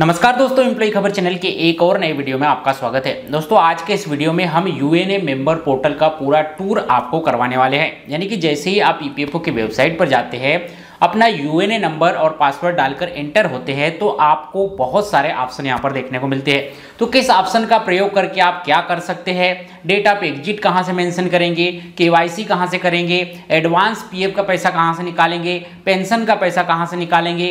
नमस्कार दोस्तों एम्प्लॉय खबर चैनल के एक और नए वीडियो में आपका स्वागत है दोस्तों आज के इस वीडियो में हम यूएनए मेंबर पोर्टल का पूरा टूर आपको करवाने वाले हैं यानी कि जैसे ही आप ईपीएफओ की वेबसाइट पर जाते हैं अपना यू नंबर और पासवर्ड डालकर एंटर होते हैं तो आपको बहुत सारे ऑप्शन यहाँ पर देखने को मिलते हैं तो किस ऑप्शन का प्रयोग करके आप क्या कर सकते हैं डेट ऑफ एग्जिट कहाँ से मेंशन करेंगे के वाई कहाँ से करेंगे एडवांस एफ़ का पैसा कहाँ से निकालेंगे पेंशन का पैसा कहाँ से निकालेंगे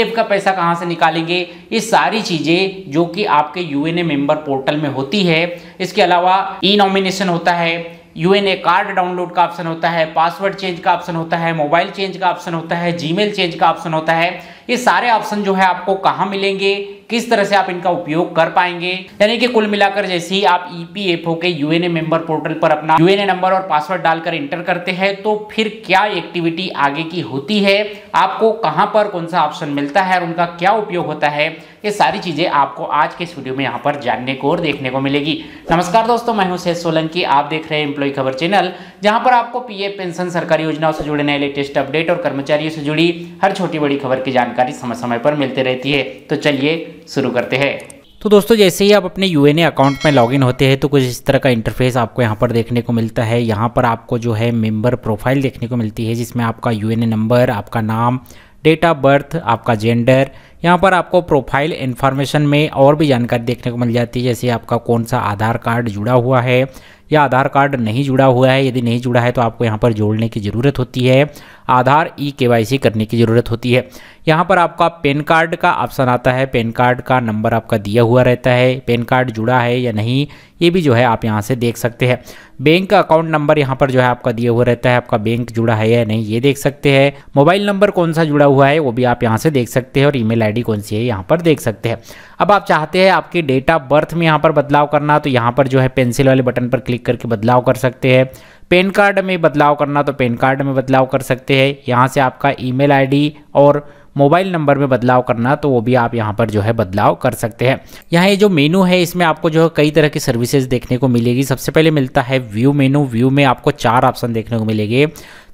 एफ़ का पैसा कहाँ से निकालेंगे ये सारी चीज़ें जो कि आपके ए मेंबर पोर्टल में होती है इसके अलावा ई नॉमिनेशन होता है ए कार्ड डाउनलोड का ऑप्शन होता है पासवर्ड चेंज का ऑप्शन होता है मोबाइल चेंज का ऑप्शन होता है जीमेल चेंज का ऑप्शन होता है ये सारे ऑप्शन जो है आपको कहाँ मिलेंगे किस तरह से आप इनका उपयोग कर पाएंगे यानी कि कुल मिलाकर जैसे ही आप ईपीएफओ के यूएनए मेंबर पोर्टल पर अपना यूएनए नंबर और पासवर्ड डालकर एंटर करते हैं तो फिर क्या एक्टिविटी आगे की होती है आपको कहां पर कौन सा ऑप्शन मिलता है और उनका क्या उपयोग होता है ये सारी चीजें आपको आज के इस वीडियो में यहाँ पर जानने को और देखने को मिलेगी नमस्कार दोस्तों मैं हूं शेष सोलंकी आप देख रहे हैं एम्प्लॉय खबर चैनल जहां पर आपको पीएफ पेंशन सरकारी योजनाओं से जुड़े नए लेटेस्ट अपडेट और कर्मचारियों से जुड़ी हर छोटी बड़ी खबर की जानकारी जानकारी समय समय पर मिलती रहती है तो चलिए शुरू करते हैं तो दोस्तों जैसे ही आप अपने यू अकाउंट में लॉगिन होते हैं तो कुछ इस तरह का इंटरफेस आपको यहाँ पर देखने को मिलता है यहाँ पर आपको जो है मेंबर प्रोफाइल देखने को मिलती है जिसमें आपका यू नंबर आपका नाम डेट ऑफ बर्थ आपका जेंडर यहाँ पर आपको प्रोफाइल इन्फॉर्मेशन में और भी जानकारी देखने को मिल जाती है जैसे आपका कौन सा आधार कार्ड जुड़ा हुआ है या आधार कार्ड नहीं जुड़ा हुआ है यदि नहीं जुड़ा है तो आपको यहाँ पर जोड़ने की ज़रूरत होती है आधार ई के करने की ज़रूरत होती है यहाँ पर आपका पेन कार्ड का ऑप्शन आता है पेन कार्ड का नंबर आपका दिया हुआ रहता है पेन कार्ड जुड़ा है या नहीं ये भी जो है आप यहाँ से देख सकते हैं बैंक का अकाउंट नंबर यहाँ पर जो है आपका दिया हुआ रहता है आपका बैंक जुड़ा है या नहीं ये देख सकते हैं मोबाइल नंबर कौन सा जुड़ा हुआ है वो भी आप यहाँ से देख सकते हैं और ई मेल कौन सी है यहाँ पर देख सकते हैं अब आप चाहते हैं आपके डेट ऑफ बर्थ में यहाँ पर बदलाव करना तो यहाँ पर जो है पेंसिल वाले बटन पर क्लिक करके बदलाव कर सकते हैं पेन कार्ड में बदलाव करना तो पेन कार्ड में बदलाव कर सकते हैं यहाँ से आपका ईमेल आईडी और मोबाइल नंबर में बदलाव करना तो वो भी आप यहाँ पर जो है बदलाव कर सकते हैं यहाँ ये जो मेनू है इसमें आपको जो है कई तरह की सर्विसेज देखने को मिलेगी सबसे पहले मिलता है व्यू मेनू व्यू में आपको चार ऑप्शन देखने को मिलेंगे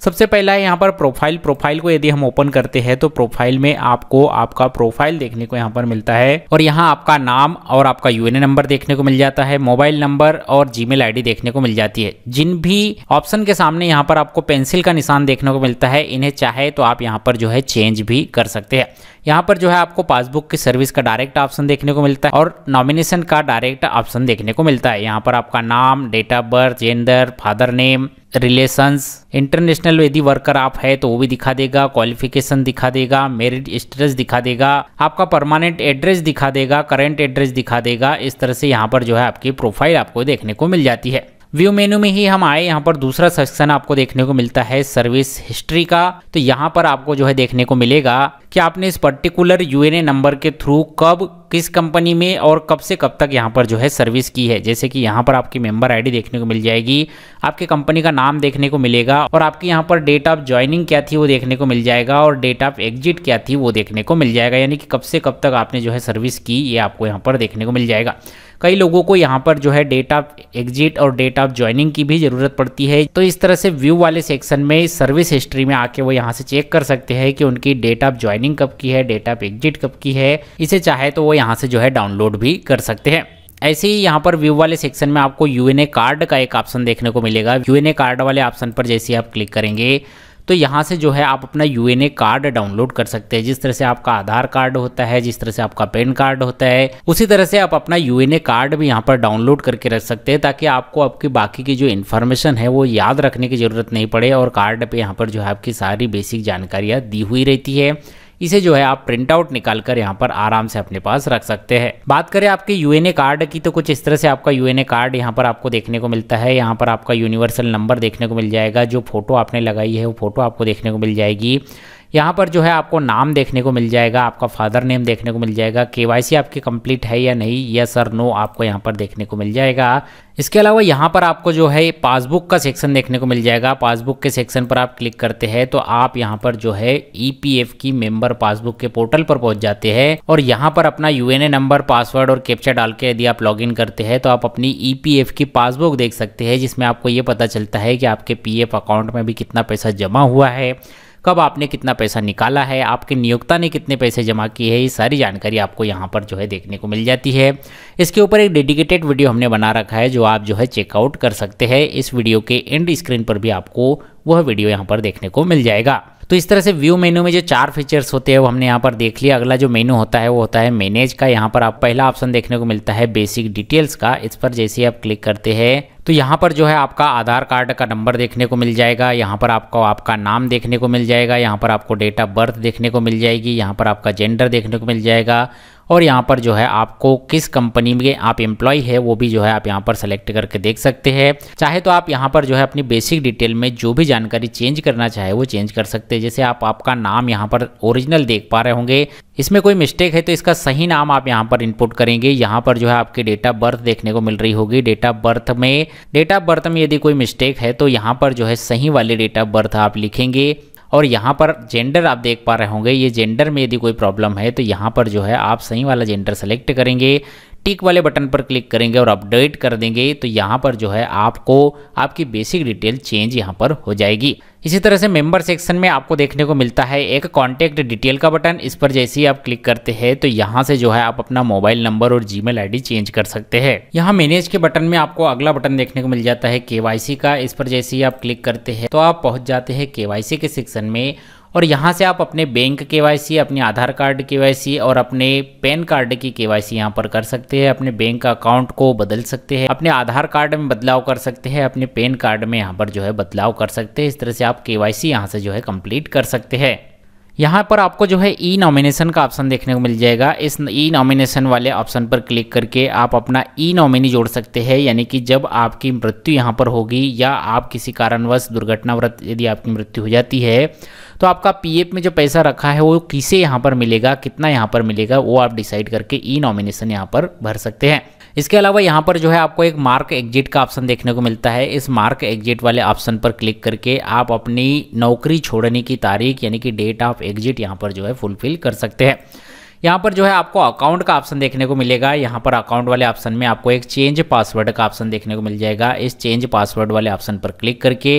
सबसे पहला है यहाँ पर प्रोफाइल प्रोफाइल को यदि हम ओपन करते हैं तो प्रोफाइल में आपको आपका प्रोफाइल देखने को यहाँ पर मिलता है और यहाँ आपका नाम और आपका यूएन नंबर देखने को मिल जाता है मोबाइल नंबर और जी मेल देखने को मिल जाती है जिन भी ऑप्शन के सामने यहाँ पर आपको पेंसिल का निशान देखने को मिलता है इन्हें चाहे तो आप यहाँ पर जो है चेंज भी कर सकते हैं यहाँ पर जो है आपको पासबुक की सर्विस का डायरेक्ट ऑप्शन देखने को मिलता है और नॉमिनेशन का डायरेक्ट ऑप्शन देखने को मिलता है यहाँ पर आपका नाम date of birth gender father name relations international यदि वर्कर आप है तो वो भी दिखा देगा क्वालिफिकेशन दिखा देगा मेरिट स्टेटस दिखा देगा आपका परमानेंट एड्रेस दिखा देगा करंट एड्रेस दिखा देगा इस तरह से यहाँ पर जो है आपकी प्रोफाइल आपको देखने को मिल जाती है व्यू मेन्यू में ही हम आए यहाँ पर दूसरा सेक्शन आपको देखने को मिलता है सर्विस हिस्ट्री का तो यहाँ पर आपको जो है देखने को मिलेगा कि आपने इस पर्टिकुलर यूएनए नंबर के थ्रू कब किस कंपनी में और कब से कब तक यहाँ पर जो है सर्विस की है जैसे कि यहाँ पर आपकी मेंबर आईडी देखने को मिल जाएगी आपके कंपनी का नाम देखने को मिलेगा और आपके यहाँ पर डेट ऑफ ज्वाइनिंग क्या थी वो देखने को मिल जाएगा और डेट ऑफ एग्जिट क्या थी वो देखने को मिल जाएगा यानी कि कब से कब तक आपने जो है सर्विस की ये आपको यहाँ पर देखने को मिल जाएगा कई लोगों को यहाँ पर जो है डेट ऑफ एग्जिट और डेट ऑफ ज्वाइनिंग की भी जरूरत पड़ती है तो इस तरह से व्यू वाले सेक्शन में सर्विस हिस्ट्री में आके वो यहाँ से चेक कर सकते हैं कि उनकी डेट ऑफ ज्वाइनिंग कब की है डेट ऑफ एग्जिट कब की है इसे चाहे तो वो यहाँ से जो है डाउनलोड भी कर सकते हैं ऐसे ही यहाँ पर व्यू वाले सेक्शन में आपको यू कार्ड का एक ऑप्शन देखने को मिलेगा यू कार्ड वाले ऑप्शन पर जैसे आप क्लिक करेंगे तो यहाँ से जो है आप अपना यू कार्ड डाउनलोड कर सकते हैं जिस तरह से आपका आधार कार्ड होता है जिस तरह से आपका पैन कार्ड होता है उसी तरह से आप अपना यू कार्ड भी यहाँ पर डाउनलोड करके रख सकते हैं ताकि आपको आपकी बाकी की जो इन्फॉर्मेशन है वो याद रखने की ज़रूरत नहीं पड़े और कार्ड पर यहाँ पर जो है आपकी सारी बेसिक जानकारियाँ दी हुई रहती है इसे जो है आप प्रिंट आउट निकाल कर यहाँ पर आराम से अपने पास रख सकते हैं बात करें आपके यूएनए कार्ड की तो कुछ इस तरह से आपका यूएनए कार्ड यहाँ पर आपको देखने को मिलता है यहाँ पर आपका यूनिवर्सल नंबर देखने को मिल जाएगा जो फोटो आपने लगाई है वो फोटो आपको देखने को मिल जाएगी यहाँ पर जो है आपको नाम देखने को मिल जाएगा आपका फादर नेम देखने को मिल जाएगा के आपकी कंप्लीट है या नहीं या सर नो आपको यहाँ पर देखने को मिल जाएगा इसके अलावा यहाँ पर आपको जो है पासबुक का सेक्शन देखने को मिल जाएगा पासबुक के सेक्शन पर आप क्लिक करते हैं तो आप यहाँ पर जो है ईपीएफ e की मेंबर पासबुक के पोर्टल पर पहुंच जाते हैं और यहाँ पर अपना यूएनए नंबर पासवर्ड और कैप्चा डाल के यदि आप लॉगिन करते हैं तो आप अपनी ईपीएफ e की पासबुक देख सकते हैं जिसमें आपको ये पता चलता है कि आपके पी अकाउंट में भी कितना पैसा जमा हुआ है कब आपने कितना पैसा निकाला है आपके नियोक्ता ने कितने पैसे जमा किए हैं ये सारी जानकारी आपको यहाँ पर जो है देखने को मिल जाती है इसके ऊपर एक डेडिकेटेड वीडियो हमने बना रखा है जो आप जो है चेकआउट कर सकते हैं इस वीडियो के एंड स्क्रीन पर भी आपको वह वीडियो यहाँ पर देखने को मिल जाएगा तो इस तरह से व्यू मेन्यू में जो चार फीचर्स होते हैं वो हमने यहाँ पर देख लिया अगला जो मेन्यू होता है वो होता है मैनेज का यहाँ पर आप पहला ऑप्शन देखने को मिलता है बेसिक डिटेल्स का इस पर जैसे आप क्लिक करते हैं तो यहाँ पर जो है आपका आधार कार्ड का नंबर देखने को मिल जाएगा यहाँ पर आपको आपका नाम देखने को मिल जाएगा यहाँ पर आपको डेट ऑफ बर्थ देखने को मिल जाएगी यहाँ पर आपका जेंडर देखने को मिल जाएगा और यहाँ पर जो है आपको किस कंपनी में आप एम्प्लॉय है वो भी जो है आप यहाँ पर सेलेक्ट करके देख सकते हैं चाहे तो आप यहाँ पर जो है अपनी बेसिक डिटेल में जो भी जानकारी चेंज करना चाहे वो चेंज कर सकते हैं जैसे आप आपका नाम यहाँ पर ओरिजिनल देख पा रहे होंगे इसमें कोई मिस्टेक है तो इसका सही नाम आप यहाँ पर इनपुट करेंगे यहाँ पर जो है आपकी डेट ऑफ बर्थ देखने को मिल रही होगी डेट ऑफ बर्थ में डेट ऑफ बर्थ में यदि कोई मिस्टेक है तो यहाँ पर जो है सही वाली डेट ऑफ बर्थ आप लिखेंगे और यहाँ पर जेंडर आप देख पा रहे होंगे ये जेंडर में यदि कोई प्रॉब्लम है तो यहाँ पर जो है आप सही वाला जेंडर सेलेक्ट करेंगे टिक वाले बटन पर क्लिक करेंगे और अपडेट कर देंगे तो यहाँ पर जो है आपको आपकी बेसिक डिटेल चेंज यहाँ पर हो जाएगी इसी तरह से मेंबर सेक्शन में आपको देखने को मिलता है एक कॉन्टैक्ट डिटेल का बटन इस पर जैसे ही आप क्लिक करते हैं तो यहाँ से जो है आप अपना मोबाइल नंबर और जी आईडी चेंज कर सकते हैं यहाँ मैनेज के बटन में आपको अगला बटन देखने को मिल जाता है के का इस पर जैसे ही आप क्लिक करते हैं तो आप पहुंच जाते हैं के के सेक्शन में और यहाँ से आप अपने बैंक के वाई अपने आधार कार्ड के वाई और अपने पैन कार्ड की के वाई यहाँ पर कर सकते हैं अपने बैंक अकाउंट को बदल सकते हैं अपने आधार कार्ड में बदलाव कर सकते हैं अपने पैन कार्ड में यहाँ पर जो है बदलाव कर सकते हैं इस तरह से आप के वाई यहाँ से जो है कंप्लीट कर सकते हैं यहाँ पर आपको जो है ई नॉमिनेशन का ऑप्शन देखने को मिल जाएगा इस ई नॉमिनेशन वाले ऑप्शन पर क्लिक करके आप अपना ई नॉमिनी जोड़ सकते हैं यानी कि जब आपकी मृत्यु यहाँ पर होगी या आप किसी कारणवश दुर्घटनाव्रत यदि आपकी मृत्यु हो जाती है तो आपका पीएफ में जो पैसा रखा है वो किसे यहाँ पर मिलेगा कितना यहाँ पर मिलेगा वो आप डिसाइड करके ई e नॉमिनेशन यहाँ पर भर सकते हैं इसके अलावा यहाँ पर जो है आपको एक मार्क एग्जिट का ऑप्शन देखने को मिलता है इस मार्क एग्जिट वाले ऑप्शन पर क्लिक करके आप अपनी नौकरी छोड़ने की तारीख यानी कि डेट ऑफ एग्जिट यहाँ पर जो है फुलफिल कर सकते हैं यहाँ पर जो है आपको अकाउंट का ऑप्शन देखने को मिलेगा यहाँ पर अकाउंट वाले ऑप्शन में आपको एक चेंज पासवर्ड का ऑप्शन देखने को मिल जाएगा इस चेंज पासवर्ड वाले ऑप्शन पर क्लिक करके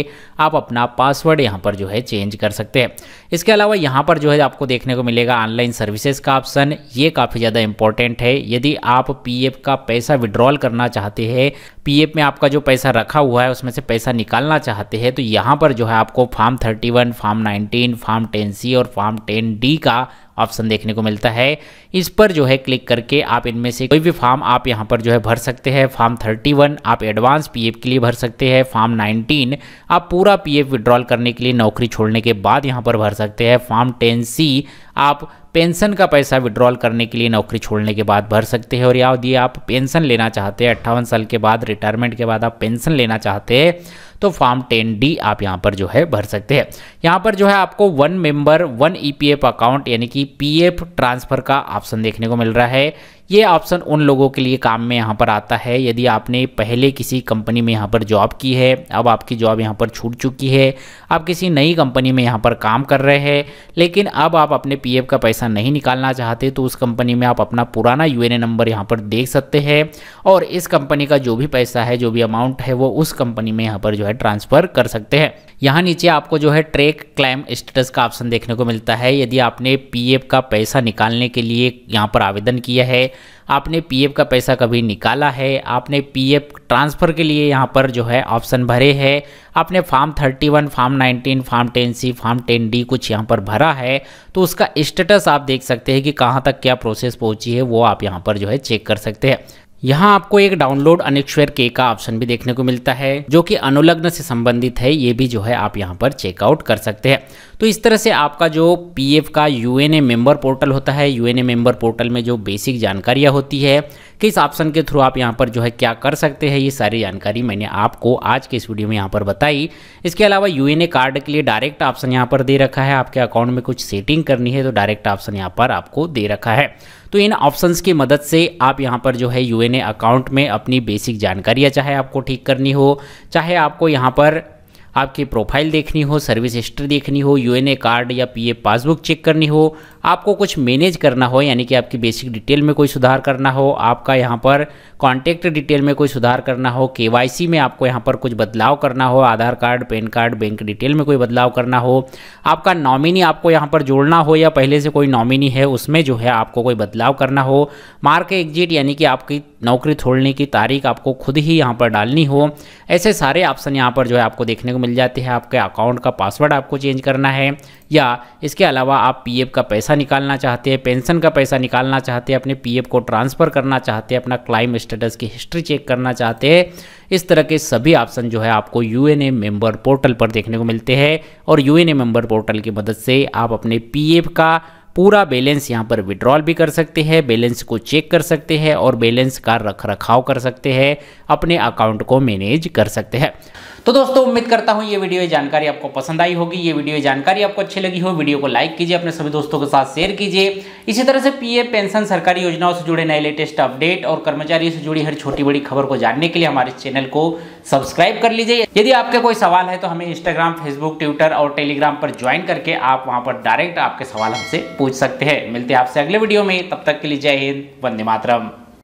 आप अपना पासवर्ड यहाँ पर जो है चेंज कर सकते हैं इसके अलावा यहाँ पर जो है आपको देखने को मिलेगा ऑनलाइन सर्विसेज का ऑप्शन ये काफ़ी ज़्यादा इंपॉर्टेंट है यदि आप पी का पैसा विड्रॉल करना चाहते हैं पी में आपका जो पैसा रखा हुआ है उसमें से पैसा निकालना चाहते हैं तो यहाँ पर जो है आपको form thirty one form nineteen form ten C और फार्म टेन डी का ऑप्शन देखने को मिलता है इस पर जो है क्लिक करके आप इनमें से कोई भी फॉर्म आप यहाँ पर जो है भर सकते हैं फॉर्म वन आप एडवांस पीएफ के लिए भर सकते हैं फॉर्म नाइनटीन आप पूरा पीएफ विड्रॉल करने के लिए नौकरी छोड़ने के बाद यहाँ पर भर सकते हैं फॉर्म सी आप पेंशन का पैसा विड्रॉल करने के लिए नौकरी छोड़ने के बाद भर सकते हैं और यदि आप पेंशन लेना चाहते हैं अट्ठावन साल के बाद रिटायरमेंट के बाद आप पेंशन लेना चाहते हैं तो फॉर्म टेन डी आप यहाँ पर जो है भर सकते हैं यहाँ पर जो है आपको one member one EPF account यानी कि पीएफ ट्रांसफर का ऑप्शन देखने को मिल रहा है ये ऑप्शन उन लोगों के लिए काम में यहाँ पर आता है यदि आपने पहले किसी कंपनी में यहाँ पर जॉब की है अब आपकी जॉब यहाँ पर छूट चुकी है आप किसी नई कंपनी में यहाँ पर काम कर रहे हैं लेकिन अब आप अपने पीएफ का पैसा नहीं निकालना चाहते तो उस कंपनी में आप अपना पुराना यूएनए नंबर यहाँ पर देख सकते हैं और इस कंपनी का जो भी पैसा है जो भी अमाउंट है वो उस कंपनी में यहाँ पर जो है ट्रांसफ़र कर सकते हैं यहाँ नीचे आपको जो है ट्रैक क्लाइम स्टेटस का ऑप्शन देखने को मिलता है यदि आपने पीएफ का पैसा निकालने के लिए यहाँ पर आवेदन किया है आपने पीएफ का पैसा कभी निकाला है आपने पीएफ ट्रांसफ़र के लिए यहाँ पर जो है ऑप्शन भरे है आपने form 31, form 19, form 10C, form D कुछ यहाँ पर भरा है तो उसका स्टेटस आप देख सकते हैं कि कहाँ तक क्या प्रोसेस पहुँची है वो आप यहाँ पर जो है चेक कर सकते हैं यहाँ आपको एक डाउनलोड अनिक्षर के का ऑप्शन भी देखने को मिलता है जो कि अनुलग्न से संबंधित है ये भी जो है आप यहाँ पर चेकआउट कर सकते हैं तो इस तरह से आपका जो पीएफ का यूएनए मेंबर पोर्टल होता है यूएनए मेंबर पोर्टल में जो बेसिक जानकारियाँ होती है किस ऑप्शन के थ्रू आप यहाँ पर जो है क्या कर सकते हैं ये सारी जानकारी मैंने आपको आज के इस वीडियो में यहाँ पर बताई इसके अलावा यू कार्ड के लिए डायरेक्ट ऑप्शन यहाँ पर दे रखा है आपके अकाउंट में कुछ सेटिंग करनी है तो डायरेक्ट ऑप्शन यहाँ पर आपको दे रखा है तो इन ऑप्शंस की मदद से आप यहाँ पर जो है यू अकाउंट में अपनी बेसिक जानकारियाँ चाहे आपको ठीक करनी हो चाहे आपको यहाँ पर आपकी प्रोफाइल देखनी हो सर्विस हिस्ट्री देखनी हो यूएनए कार्ड या पीएफ पासबुक चेक करनी हो आपको कुछ मैनेज करना हो यानी कि आपकी बेसिक डिटेल में कोई सुधार करना हो आपका यहाँ पर कॉन्टैक्ट डिटेल में कोई सुधार करना हो के में आपको यहाँ पर कुछ बदलाव करना हो Aadhaar card PAN card bank detail में कोई बदलाव करना हो आपका नॉमिनी आपको यहाँ पर जोड़ना हो या पहले से कोई नॉमिनी है उसमें जो है आपको कोई बदलाव करना हो मार्क एग्जिट यानी कि आपकी नौकरी छोड़ने की तारीख आपको खुद ही यहाँ पर डालनी हो ऐसे सारे ऑप्शन यहाँ पर जो है आपको देखने को मिल जाते हैं आपके अकाउंट का पासवर्ड आपको चेंज करना है या इसके अलावा आप पीएफ का पैसा निकालना चाहते हैं पेंशन का पैसा निकालना चाहते हैं अपने पीएफ को ट्रांसफ़र करना चाहते हैं अपना क्लाइम स्टेटस की हिस्ट्री चेक करना चाहते हैं इस तरह के सभी ऑप्शन जो है आपको U N A member portal पर देखने को मिलते हैं और U N A member portal की मदद से आप अपने पी एफ का पूरा बैलेंस यहाँ पर विड्रॉल भी कर सकते हैं बैलेंस को चेक कर सकते हैं और बैलेंस का रख रखाव कर सकते हैं अपने अकाउंट को मैनेज कर सकते हैं तो दोस्तों उम्मीद करता हूँ ये वीडियो जानकारी आपको पसंद आई होगी ये वीडियो जानकारी आपको अच्छी लगी हो वीडियो को लाइक कीजिए अपने सभी दोस्तों के साथ शेयर कीजिए इसी तरह से पीएफ पेंशन सरकारी योजनाओं से जुड़े नए लेटेस्ट अपडेट और कर्मचारियों से जुड़ी हर छोटी बड़ी खबर को जानने के लिए हमारे चैनल को सब्सक्राइब कर लीजिए यदि आपके कोई सवाल है तो हमें इंस्टाग्राम फेसबुक ट्विटर और टेलीग्राम पर ज्वाइन करके आप वहाँ पर डायरेक्ट आपके सवाल हमसे पूछ सकते हैं मिलते हैं आपसे अगले वीडियो में तब तक के लिए जय हिंद वंदे मातरम